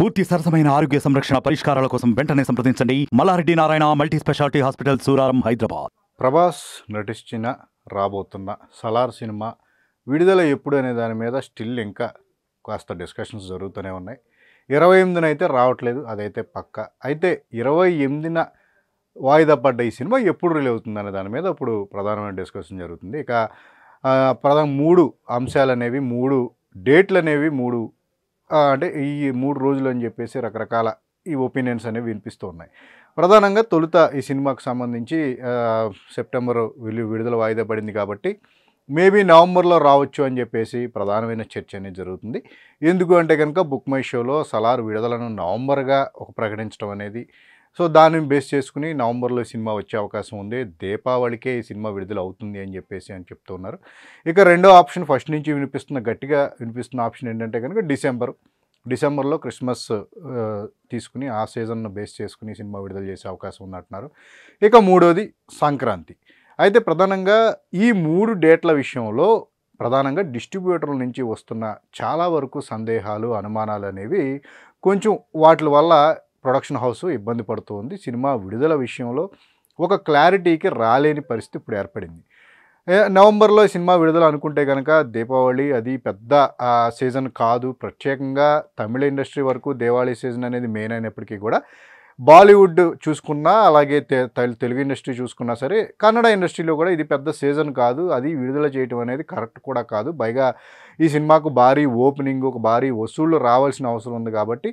పూర్తి సరసమైన ఆరోగ్య సంరక్షణ పరిష్కారాల కోసం వెంటనే సంప్రదించండి Mallareddy Narayana multi speciality hospital Suraram Hyderabad Prabhas నటించిన రాబోతున్న సలార్ సినిమా విడుదల ఎప్పుడు అనే దాని మీద స్టిల్ ఇంకా కాస్త డిస్కషన్స్ జరుగుతూనే ఉన్నాయి ఇరవై ఎనిమిదిన అయితే రావట్లేదు అదైతే పక్క అయితే ఇరవై ఎనిమిదిన వాయిదా పడ్డ ఈ సినిమా ఎప్పుడు రిలీజ్ అవుతుంది అనే దాని మీద ఇప్పుడు ప్రధానమైన డిస్కషన్ జరుగుతుంది ఇక ప్రధాన మూడు అంశాలు అనేవి మూడు డేట్లు అనేవి మూడు అంటే ఈ మూడు రోజులు అని చెప్పేసి రకరకాల ఈ ఒపీనియన్స్ అనేవి వినిపిస్తూ ఉన్నాయి ప్రధానంగా తొలుత ఈ సినిమాకు సంబంధించి సెప్టెంబర్ విలు విడుదల వాయిదా పడింది కాబట్టి మేబీ నవంబర్లో రావచ్చు అని చెప్పేసి ప్రధానమైన చర్చ అనేది జరుగుతుంది ఎందుకు అంటే కనుక బుక్ మై షోలో సలార్ విడుదలను నవంబర్గా ఒక ప్రకటించడం అనేది సో దానిని బేస్ చేసుకుని నవంబర్లో సినిమా వచ్చే అవకాశం ఉంది దీపావళికే ఈ సినిమా విడుదల అవుతుంది అని చెప్పేసి అని చెప్తున్నారు ఇక రెండో ఆప్షన్ ఫస్ట్ నుంచి వినిపిస్తున్న గట్టిగా వినిపిస్తున్న ఆప్షన్ ఏంటంటే కనుక డిసెంబర్ డిసెంబర్లో క్రిస్మస్ తీసుకుని ఆ సీజన్ను బేస్ చేసుకుని సినిమా విడుదల చేసే అవకాశం ఉందంటున్నారు ఇక మూడోది సంక్రాంతి అయితే ప్రధానంగా ఈ మూడు డేట్ల విషయంలో ప్రధానంగా డిస్ట్రిబ్యూటర్ల నుంచి వస్తున్న చాలా వరకు సందేహాలు అనుమానాలు అనేవి కొంచెం వాటి వల్ల ప్రొడక్షన్ హౌస్ ఇబ్బంది పడుతూ ఉంది సినిమా విడుదల విషయంలో ఒక క్లారిటీకి రాలేని పరిస్థితి ఇప్పుడు ఏర్పడింది నవంబర్లో సినిమా విడుదల అనుకుంటే కనుక దీపావళి అది పెద్ద సీజన్ కాదు ప్రత్యేకంగా తమిళ ఇండస్ట్రీ వరకు దేవాళీ సీజన్ అనేది మెయిన్ అయినప్పటికీ కూడా బాలీవుడ్ చూసుకున్నా అలాగే తెలుగు ఇండస్ట్రీ చూసుకున్నా సరే కన్నడ ఇండస్ట్రీలో కూడా ఇది పెద్ద సీజన్ కాదు అది విడుదల చేయటం అనేది కరెక్ట్ కూడా కాదు పైగా ఈ సినిమాకు భారీ ఓపెనింగ్ ఒక భారీ వసూళ్ళు రావాల్సిన అవసరం ఉంది కాబట్టి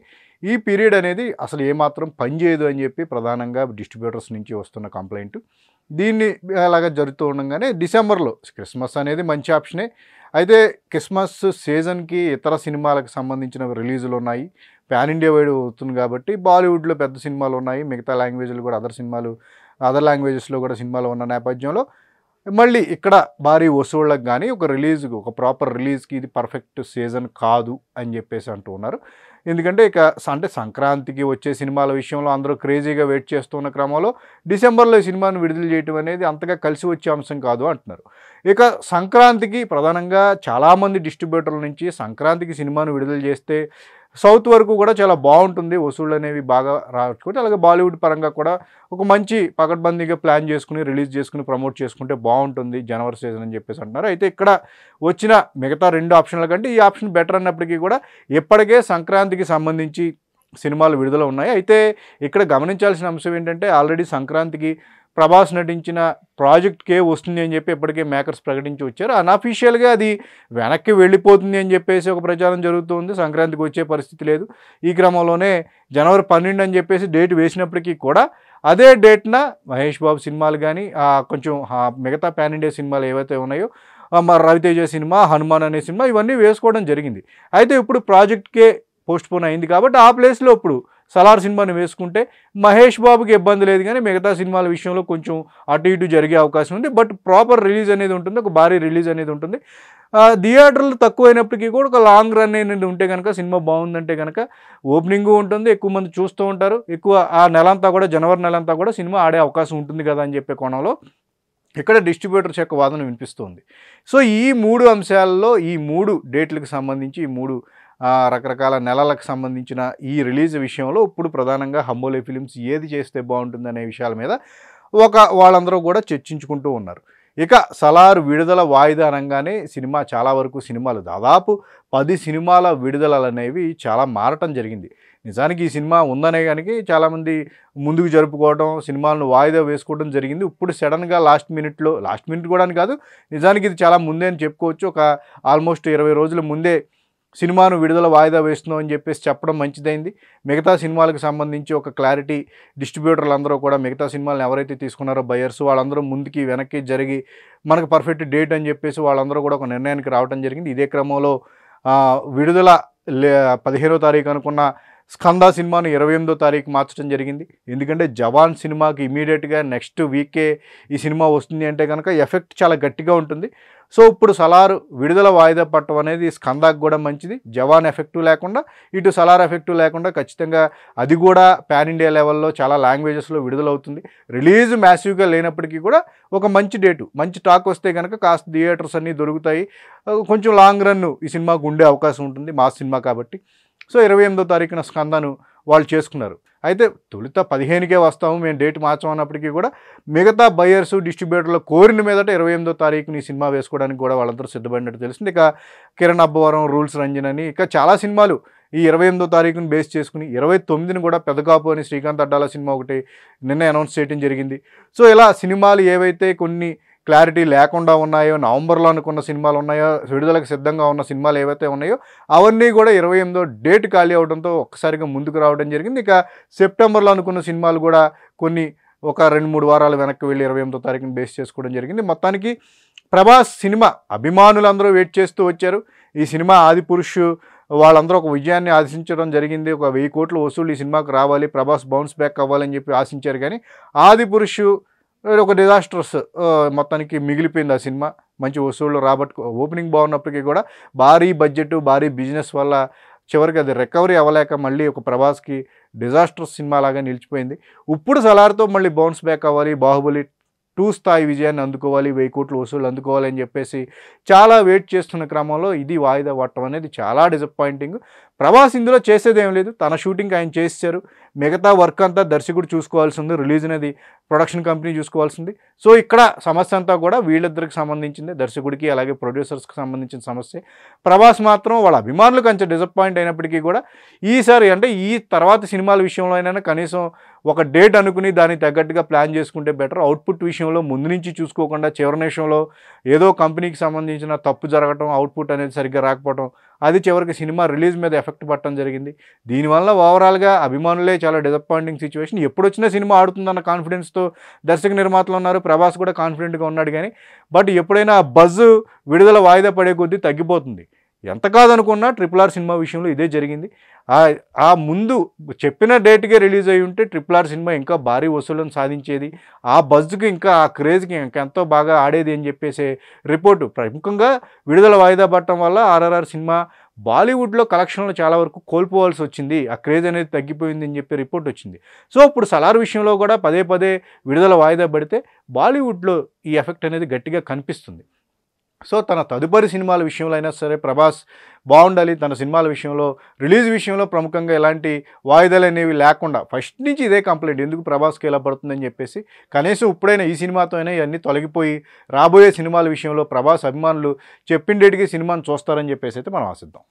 ఈ పీరియడ్ అనేది అసలు ఏమాత్రం పనిచేయదు అని చెప్పి ప్రధానంగా డిస్ట్రిబ్యూటర్స్ నుంచి వస్తున్న కంప్లైంట్ దీన్ని అలాగా జరుగుతూ ఉండగానే డిసెంబర్లో క్రిస్మస్ అనేది మంచి ఆప్షనే అయితే క్రిస్మస్ సీజన్కి ఇతర సినిమాలకు సంబంధించిన రిలీజులు ఉన్నాయి ప్యాన్ ఇండియా వైడ్ అవుతుంది కాబట్టి బాలీవుడ్లో పెద్ద సినిమాలు ఉన్నాయి మిగతా లాంగ్వేజ్లు కూడా అదర్ సినిమాలు అదర్ లాంగ్వేజెస్లో కూడా సినిమాలు ఉన్న నేపథ్యంలో మళ్ళీ ఇక్కడ భారీ వసూళ్ళకు కానీ ఒక రిలీజ్కి ఒక ప్రాపర్ రిలీజ్కి ఇది పర్ఫెక్ట్ సీజన్ కాదు అని చెప్పేసి అంటూ ఉన్నారు ఎందుకంటే ఇక అంటే సంక్రాంతికి వచ్చే సినిమాల విషయంలో అందరూ క్రేజీగా వెయిట్ చేస్తున్న క్రమంలో డిసెంబర్లో ఈ సినిమాను విడుదల చేయటం అనేది అంతగా కలిసి వచ్చే అంశం కాదు అంటున్నారు ఇక సంక్రాంతికి ప్రధానంగా చాలామంది డిస్ట్రిబ్యూటర్ల నుంచి సంక్రాంతికి సినిమాను విడుదల చేస్తే సౌత్ వరకు కూడా చాలా బాగుంటుంది వసూళ్ళు అనేవి బాగా రావచ్చు అలాగే బాలీవుడ్ పరంగా కూడా ఒక మంచి పకడ్బందీగా ప్లాన్ చేసుకుని రిలీజ్ చేసుకుని ప్రమోట్ చేసుకుంటే బాగుంటుంది జనవరి సీజన్ అని చెప్పేసి అంటున్నారు అయితే ఇక్కడ వచ్చిన మిగతా రెండు ఆప్షన్ల కంటే ఈ ఆప్షన్ బెటర్ అన్నప్పటికీ కూడా ఇప్పటికే సంక్రాంతికి సంబంధించి సినిమాలు విడుదల ఉన్నాయి అయితే ఇక్కడ గమనించాల్సిన అంశం ఏంటంటే ఆల్రెడీ సంక్రాంతికి ప్రభాస్ నటించిన ప్రాజెక్ట్కే వస్తుంది అని చెప్పి ఇప్పటికే మేకర్స్ ప్రకటించి వచ్చారు అన్అఫీషియల్గా అది వెనక్కి వెళ్ళిపోతుంది అని చెప్పేసి ఒక ప్రచారం జరుగుతుంది సంక్రాంతికి వచ్చే పరిస్థితి లేదు ఈ క్రమంలోనే జనవరి పన్నెండు అని చెప్పేసి డేట్ వేసినప్పటికీ కూడా అదే డేట్న మహేష్ బాబు సినిమాలు కానీ కొంచెం మిగతా ప్యాన్ ఇండియా సినిమాలు ఏవైతే ఉన్నాయో మరి రవితేజ సినిమా హనుమాన్ అనే సినిమా ఇవన్నీ వేసుకోవడం జరిగింది అయితే ఇప్పుడు ప్రాజెక్ట్కే పోస్ట్పోన్ అయింది కాబట్టి ఆ ప్లేస్లో ఇప్పుడు సలార్ సినిమాని వేసుకుంటే మహేష్ బాబుకి ఇబ్బంది లేదు కానీ మిగతా సినిమాల విషయంలో కొంచెం అటు ఇటు జరిగే అవకాశం ఉంది బట్ ప్రాపర్ రిలీజ్ అనేది ఉంటుంది ఒక భారీ రిలీజ్ అనేది ఉంటుంది థియేటర్లు తక్కువైనప్పటికీ కూడా ఒక లాంగ్ రన్ అనేది ఉంటే కనుక సినిమా బాగుందంటే కనుక ఓపెనింగ్ ఉంటుంది ఎక్కువ మంది చూస్తూ ఉంటారు ఎక్కువ ఆ నెలంతా కూడా జనవరి నెలంతా కూడా సినిమా ఆడే అవకాశం ఉంటుంది కదా అని చెప్పే కోణంలో ఇక్కడ డిస్ట్రిబ్యూటర్స్ యొక్క వాదన వినిపిస్తుంది సో ఈ మూడు అంశాల్లో ఈ మూడు డేట్లకు సంబంధించి ఈ మూడు రకరకాల నెలలకు సంబంధించిన ఈ రిలీజ్ విషయంలో ఇప్పుడు ప్రధానంగా హంబోలే ఫిలిమ్స్ ఏది చేస్తే బాగుంటుంది అనే విషయాల మీద ఒక వాళ్ళందరూ కూడా చర్చించుకుంటూ ఉన్నారు ఇక సలార్ విడుదల వాయిదా అనగానే సినిమా చాలా వరకు సినిమాలు దాదాపు పది సినిమాల విడుదలలు అనేవి చాలా మారటం జరిగింది నిజానికి ఈ సినిమా ఉందనే కానీ చాలామంది ముందుకు జరుపుకోవడం సినిమాలను వాయిదా వేసుకోవడం జరిగింది ఇప్పుడు సడన్గా లాస్ట్ మినిట్లో లాస్ట్ మినిట్ కూడా కాదు నిజానికి ఇది చాలా ముందే అని చెప్పుకోవచ్చు ఒక ఆల్మోస్ట్ ఇరవై రోజుల ముందే సినిమాను విడుదల వాయిదా వేస్తున్నాం అని చెప్పేసి చెప్పడం మంచిదైంది మిగతా సినిమాలకు సంబంధించి ఒక క్లారిటీ డిస్ట్రిబ్యూటర్లు అందరూ కూడా మిగతా సినిమాలను ఎవరైతే తీసుకున్నారో బయర్స్ వాళ్ళందరూ ముందుకి వెనక్కి జరిగి మనకు పర్ఫెక్ట్ డేట్ అని చెప్పేసి వాళ్ళందరూ కూడా ఒక నిర్ణయానికి రావడం జరిగింది ఇదే క్రమంలో విడుదల పదిహేనో తారీఖు అనుకున్న స్కంద సినిమాను ఇరవై ఎనిమిదో తారీఖు మార్చడం జరిగింది ఎందుకంటే జవాన్ సినిమాకి ఇమీడియట్గా నెక్స్ట్ వీకే ఈ సినిమా వస్తుంది అంటే కనుక ఎఫెక్ట్ చాలా గట్టిగా ఉంటుంది సో ఇప్పుడు సలారు విడుదల వాయిదా పట్టడం అనేది స్కందాకు కూడా మంచిది జవాన్ ఎఫెక్టు లేకుండా ఇటు సలార్ ఎఫెక్టు లేకుండా ఖచ్చితంగా అది కూడా పాన్ ఇండియా లెవెల్లో చాలా లాంగ్వేజెస్లో విడుదలవుతుంది రిలీజ్ మ్యాసివ్గా లేనప్పటికీ కూడా ఒక మంచి డేటు మంచి టాక్ వస్తే కనుక కాస్త థియేటర్స్ అన్నీ దొరుకుతాయి కొంచెం లాంగ్ రన్ ఈ సినిమాకు ఉండే అవకాశం ఉంటుంది మా సినిమా కాబట్టి సో ఇరవై ఎనిమిదో తారీఖున స్కందను వాళ్ళు చేసుకున్నారు అయితే తొలుత పదిహేనుకే వస్తాము మేము డేట్ మార్చమన్నప్పటికీ కూడా మిగతా బయర్స్ డిస్ట్రిబ్యూటర్ల కోరిన మీదట ఇరవై ఎనిమిదో తారీఖుని సినిమా వేసుకోవడానికి కూడా వాళ్ళందరూ సిద్ధపడినట్టు తెలిసింది ఇక కిరణ్ అబ్బవరం రూల్స్ రంజన్ అని ఇక చాలా సినిమాలు ఈ ఇరవై ఎనిమిదో తారీఖుని బేస్ చేసుకుని ఇరవై తొమ్మిదిని కూడా పెద్దకాపు అని శ్రీకాంత్ అడ్డాల సినిమా ఒకటి నిన్న అనౌన్స్ చేయడం జరిగింది సో ఇలా సినిమాలు ఏవైతే కొన్ని క్లారిటీ లేకుండా ఉన్నాయో నవంబర్లో అనుకున్న సినిమాలు ఉన్నాయో విడుదలకు సిద్ధంగా ఉన్న సినిమాలు ఏవైతే ఉన్నాయో అవన్నీ కూడా ఇరవై ఎనిమిదో డేట్ ఖాళీ అవడంతో ఒక్కసారిగా ముందుకు రావడం జరిగింది ఇక సెప్టెంబర్లో అనుకున్న సినిమాలు కూడా కొన్ని ఒక రెండు మూడు వారాలు వెనక్కి వెళ్ళి ఇరవై ఎనిమిదో తారీఖున బేస్ చేసుకోవడం జరిగింది మొత్తానికి ప్రభాస్ సినిమా అభిమానులందరూ వెయిట్ చేస్తూ వచ్చారు ఈ సినిమా ఆది పురుషు వాళ్ళందరూ ఒక విజయాన్ని ఆశించడం జరిగింది ఒక వెయ్యి కోట్ల వసూలు ఈ సినిమాకు రావాలి ప్రభాస్ బౌన్స్ బ్యాక్ అవ్వాలని చెప్పి ఆశించారు కానీ ఆది పురుషు ఒక డిజాస్టర్స్ మొత్తానికి మిగిలిపోయింది ఆ సినిమా మంచి వసూళ్ళు రాబట్టు ఓపెనింగ్ బాగున్నప్పటికీ కూడా భారీ బడ్జెట్ భారీ బిజినెస్ వల్ల చివరికి అది రికవరీ అవ్వలేక మళ్ళీ ఒక ప్రభాస్కి డిజాస్టర్స్ సినిమా లాగా నిలిచిపోయింది ఇప్పుడు సలార్తో మళ్ళీ బౌన్స్ బ్యాక్ అవ్వాలి బాహుబలి టూ స్థాయి విజయాన్ని అందుకోవాలి వెయ్యి కోట్లు వసూలు అందుకోవాలి అని చెప్పేసి చాలా వెయిట్ చేస్తున్న క్రమంలో ఇది వాయిదా పట్టడం అనేది చాలా డిసప్పాయింటింగ్ ప్రభాస్ ఇందులో చేసేది ఏం లేదు తన షూటింగ్ ఆయన చేశారు మిగతా వర్క్ అంతా దర్శకుడు చూసుకోవాల్సి ఉంది రిలీజ్ అనేది ప్రొడక్షన్ కంపెనీ చూసుకోవాల్సింది సో ఇక్కడ సమస్య అంతా కూడా వీళ్ళిద్దరికి సంబంధించింది దర్శకుడికి అలాగే ప్రొడ్యూసర్స్కి సంబంధించిన సమస్య ప్రభాస్ మాత్రం వాళ్ళ అభిమానులు కొంచెం డిసప్పాయింట్ అయినప్పటికీ కూడా ఈసారి అంటే ఈ తర్వాత సినిమాల విషయంలో అయినా కనీసం ఒక డేట్ అనుకుని దానికి తగ్గట్టుగా ప్లాన్ చేసుకుంటే బెటర్ అవుట్పుట్ విషయంలో ముందు నుంచి చూసుకోకుండా చివరి నిమిషంలో ఏదో కంపెనీకి సంబంధించిన తప్పు జరగటం అవుట్పుట్ అనేది సరిగ్గా రాకపోవడం అది చివరికి సినిమా రిలీజ్ మీద ఎఫెక్ట్ పట్టడం జరిగింది దీనివల్ల ఓవరాల్గా అభిమానులే చాలా డిసప్పాయింటింగ్ సిచ్యువేషన్ ఎప్పుడు వచ్చినా సినిమా ఆడుతుందన్న కాన్ఫిడెన్స్ కాన్ఫిడెన్స్తో దర్శక నిర్మాతలు ఉన్నారు ప్రభాస్ కూడా కాన్ఫిడెంట్గా ఉన్నాడు కానీ బట్ ఎప్పుడైనా ఆ బజ్ విడుదల వాయిదా పడే కొద్దీ తగ్గిపోతుంది ఎంత కాదనుకున్నా ట్రిపుల్ ఆర్ సినిమా విషయంలో ఇదే జరిగింది ఆ ముందు చెప్పిన డేట్గా రిలీజ్ అయి ఉంటే ట్రిపుల్ ఆర్ సినిమా ఇంకా భారీ వసూళ్లను సాధించేది ఆ బజ్కి ఇంకా ఆ క్రేజ్కి ఇంకా ఎంతో బాగా ఆడేది అని చెప్పేసే రిపోర్టు ప్రముఖంగా విడుదల వాయిదా పట్టడం వల్ల ఆర్ఆర్ఆర్ సినిమా బాలీవుడ్లో కలెక్షన్లు చాలా వరకు కోల్పోవాల్సి వచ్చింది ఆ క్రేజ్ అనేది తగ్గిపోయింది అని చెప్పి రిపోర్ట్ వచ్చింది సో ఇప్పుడు సలార్ విషయంలో కూడా పదే పదే విడుదల వాయిదా పడితే బాలీవుడ్లో ఈ ఎఫెక్ట్ అనేది గట్టిగా కనిపిస్తుంది సో తన తదుపరి సినిమాల విషయంలో అయినా సరే ప్రభాస్ బాగుండాలి తన సినిమాల విషయంలో రిలీజ్ విషయంలో ప్రముఖంగా ఎలాంటి వాయిదాలు అనేవి లేకుండా ఫస్ట్ నుంచి ఇదే కంప్లైంట్ ఎందుకు ప్రభాస్కి ఎలా పడుతుందని చెప్పేసి కనీసం ఇప్పుడైనా ఈ సినిమాతో అయినా ఇవన్నీ తొలగిపోయి రాబోయే సినిమాల విషయంలో ప్రభాస్ అభిమానులు చెప్పిన డేటికి సినిమాను చూస్తారని చెప్పేసి అయితే మనం ఆశిద్దాం